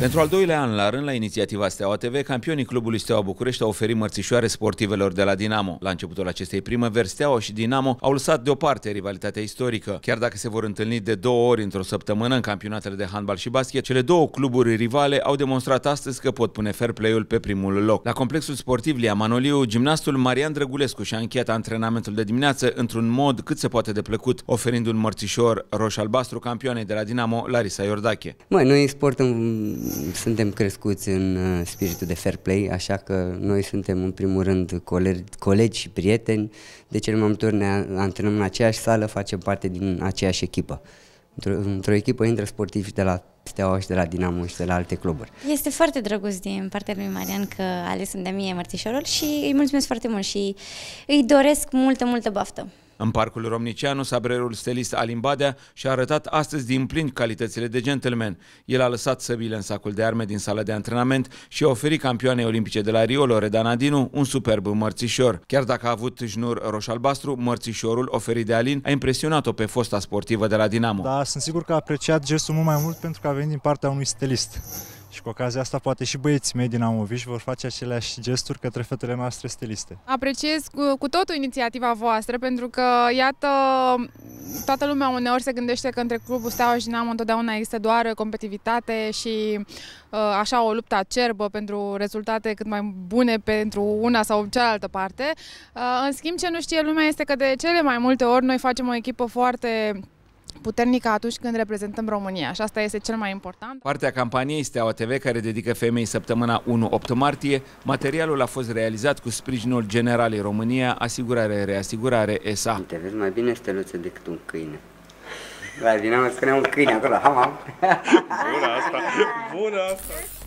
Pentru al doilea an la rând, la inițiativa Steaua TV, campionii clubului Steaua București au oferit mărțișoare sportivelor de la Dinamo. La începutul acestei primăveri, Steaua și Dinamo au lăsat deoparte rivalitatea istorică. Chiar dacă se vor întâlni de două ori într-o săptămână în campionatele de handbal și basket, cele două cluburi rivale au demonstrat astăzi că pot pune fair play-ul pe primul loc. La complexul sportiv Lia Manoliu, gimnastul Marian Drăgulescu și-a încheiat antrenamentul de dimineață într-un mod cât se poate de plăcut, oferind un mărțișor roșu-albastru campioanei de la Dinamo, Larisa Iordache. Mai noi sportăm suntem crescuți în uh, spiritul de fair play, așa că noi suntem în primul rând colegi, colegi și prieteni. De cele mai multe ori ne antrenăm în aceeași sală, facem parte din aceeași echipă. Într-o, într echipă intră sportivi de la Steaua și de la Dinamo și de la alte cluburi. Este foarte drăguț din partea lui Marian că ales în de mie mărțișorul și îi mulțumesc foarte mult și îi doresc multă, multă baftă. În parcul romnicianu, sabrerul stelist Alin Badea și-a arătat astăzi din plin calitățile de gentleman. El a lăsat săbile în sacul de arme din sala de antrenament și a oferit campioanei olimpice de la Rio, Loredana Dinu, un superb mărțișor. Chiar dacă a avut jnur roșalbastru, mărțișorul oferit de Alin a impresionat-o pe fosta sportivă de la Dinamo. Da, sunt sigur că a apreciat gestul mult mai mult pentru că a venit din partea unui stelist. Și cu ocazia asta poate și băieții mei din Amoviș vor face aceleași gesturi către fetele noastre stiliste. Apreciez cu, cu totul inițiativa voastră pentru că, iată, toată lumea uneori se gândește că între clubul Steaua și Dinamo întotdeauna există doar competitivitate și uh, așa o luptă acerbă pentru rezultate cât mai bune pentru una sau cealaltă parte. Uh, în schimb, ce nu știe lumea este că de cele mai multe ori noi facem o echipă foarte puternică atunci când reprezentăm România și asta este cel mai important. Partea campaniei Steaua TV, care dedică femei săptămâna 1-8 martie, materialul a fost realizat cu sprijinul Generalei România, Asigurare, Reasigurare, ESA. Te vezi mai bine steluță decât un câine. La dinamă, am spunea un câine acolo, Bună asta! Bună asta!